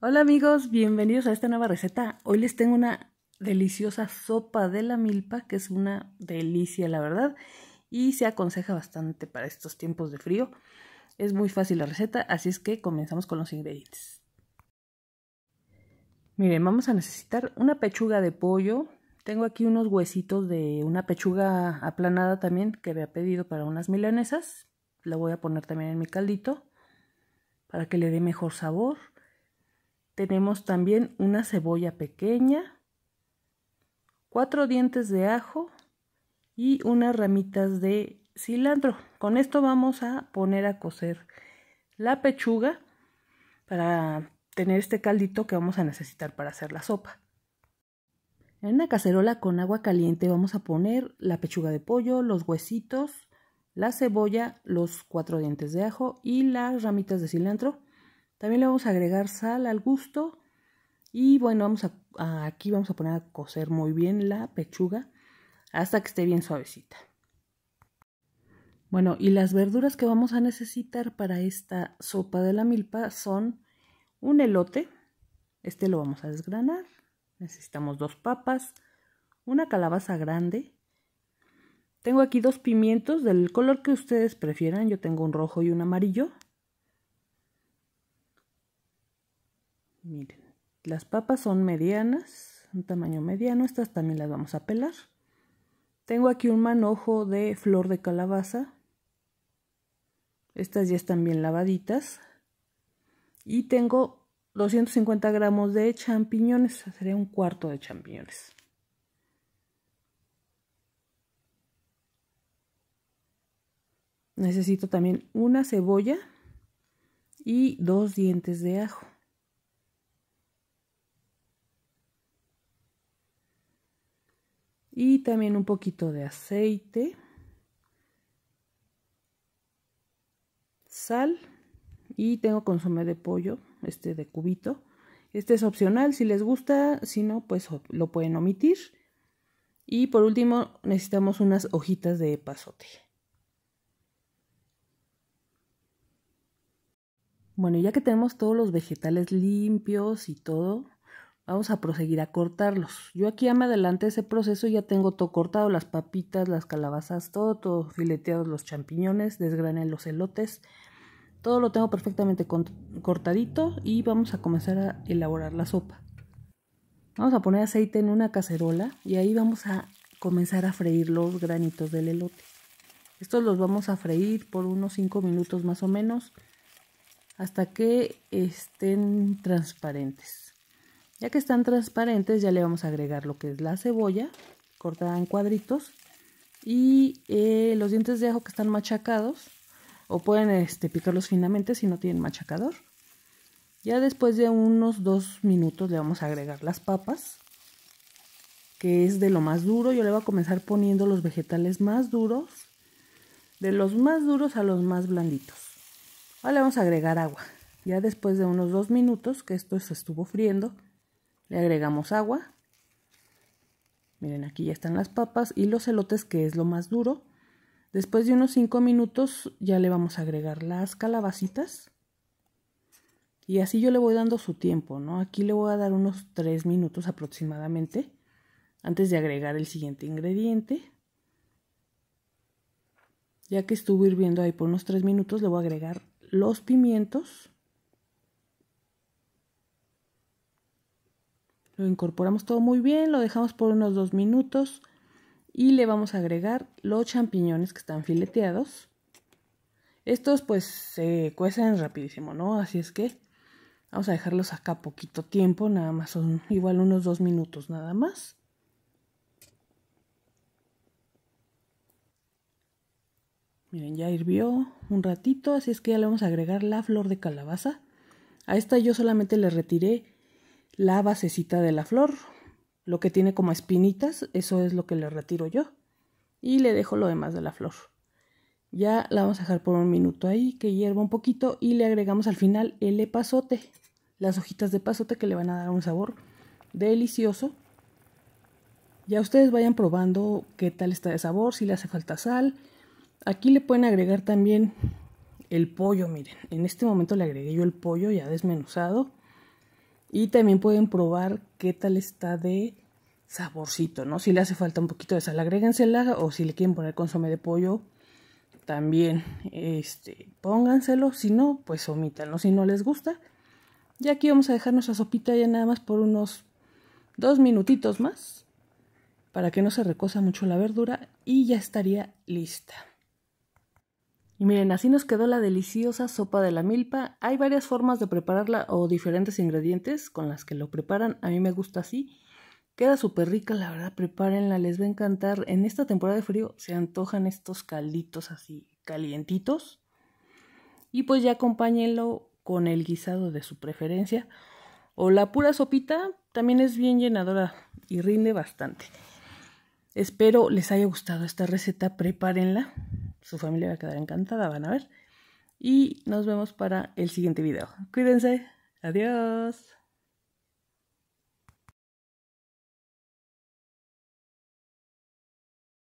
Hola amigos, bienvenidos a esta nueva receta. Hoy les tengo una deliciosa sopa de la milpa, que es una delicia la verdad, y se aconseja bastante para estos tiempos de frío. Es muy fácil la receta, así es que comenzamos con los ingredientes. Miren, vamos a necesitar una pechuga de pollo. Tengo aquí unos huesitos de una pechuga aplanada también que había pedido para unas milanesas. La voy a poner también en mi caldito para que le dé mejor sabor tenemos también una cebolla pequeña, cuatro dientes de ajo y unas ramitas de cilantro. Con esto vamos a poner a cocer la pechuga para tener este caldito que vamos a necesitar para hacer la sopa. En una cacerola con agua caliente vamos a poner la pechuga de pollo, los huesitos, la cebolla, los cuatro dientes de ajo y las ramitas de cilantro también le vamos a agregar sal al gusto. Y bueno, vamos a, aquí vamos a poner a cocer muy bien la pechuga hasta que esté bien suavecita. Bueno, y las verduras que vamos a necesitar para esta sopa de la milpa son un elote. Este lo vamos a desgranar. Necesitamos dos papas, una calabaza grande. Tengo aquí dos pimientos del color que ustedes prefieran. Yo tengo un rojo y un amarillo. Miren, las papas son medianas, un tamaño mediano, estas también las vamos a pelar. Tengo aquí un manojo de flor de calabaza. Estas ya están bien lavaditas. Y tengo 250 gramos de champiñones, sería un cuarto de champiñones. Necesito también una cebolla y dos dientes de ajo. y también un poquito de aceite, sal y tengo consomé de pollo, este de cubito. Este es opcional, si les gusta, si no, pues lo pueden omitir. Y por último, necesitamos unas hojitas de pasote. Bueno, ya que tenemos todos los vegetales limpios y todo, Vamos a proseguir a cortarlos. Yo aquí ya me adelanté ese proceso, ya tengo todo cortado, las papitas, las calabazas, todo, todo fileteados los champiñones, desgrané los elotes. Todo lo tengo perfectamente cortadito y vamos a comenzar a elaborar la sopa. Vamos a poner aceite en una cacerola y ahí vamos a comenzar a freír los granitos del elote. Estos los vamos a freír por unos 5 minutos más o menos hasta que estén transparentes. Ya que están transparentes, ya le vamos a agregar lo que es la cebolla cortada en cuadritos y eh, los dientes de ajo que están machacados o pueden este, picarlos finamente si no tienen machacador. Ya después de unos dos minutos le vamos a agregar las papas, que es de lo más duro. Yo le voy a comenzar poniendo los vegetales más duros, de los más duros a los más blanditos. Ahora le vamos a agregar agua. Ya después de unos dos minutos que esto se estuvo friendo, le agregamos agua. Miren, aquí ya están las papas y los elotes, que es lo más duro. Después de unos 5 minutos ya le vamos a agregar las calabacitas. Y así yo le voy dando su tiempo, ¿no? Aquí le voy a dar unos 3 minutos aproximadamente antes de agregar el siguiente ingrediente. Ya que estuvo hirviendo ahí por unos 3 minutos, le voy a agregar los pimientos. Lo incorporamos todo muy bien, lo dejamos por unos dos minutos y le vamos a agregar los champiñones que están fileteados. Estos pues se cuecen rapidísimo, ¿no? Así es que vamos a dejarlos acá poquito tiempo, nada más son igual unos dos minutos nada más. Miren, ya hirvió un ratito, así es que ya le vamos a agregar la flor de calabaza. A esta yo solamente le retiré la basecita de la flor. Lo que tiene como espinitas, eso es lo que le retiro yo. Y le dejo lo demás de la flor. Ya la vamos a dejar por un minuto ahí, que hierva un poquito y le agregamos al final el epazote, las hojitas de epazote que le van a dar un sabor delicioso. Ya ustedes vayan probando qué tal está de sabor, si le hace falta sal. Aquí le pueden agregar también el pollo, miren. En este momento le agregué yo el pollo ya desmenuzado. Y también pueden probar qué tal está de saborcito, ¿no? Si le hace falta un poquito de sal, agréguensela o si le quieren poner consome de pollo, también este, pónganselo. Si no, pues omítanlo si no les gusta. Y aquí vamos a dejar nuestra sopita ya nada más por unos dos minutitos más para que no se recosa mucho la verdura y ya estaría lista. Y miren, así nos quedó la deliciosa sopa de la milpa. Hay varias formas de prepararla o diferentes ingredientes con las que lo preparan. A mí me gusta así. Queda súper rica, la verdad, prepárenla, les va a encantar. En esta temporada de frío se antojan estos calditos así calientitos. Y pues ya acompáñenlo con el guisado de su preferencia. O la pura sopita también es bien llenadora y rinde bastante. Espero les haya gustado esta receta, prepárenla su familia va a quedar encantada, van a ver. Y nos vemos para el siguiente video. Cuídense. Adiós.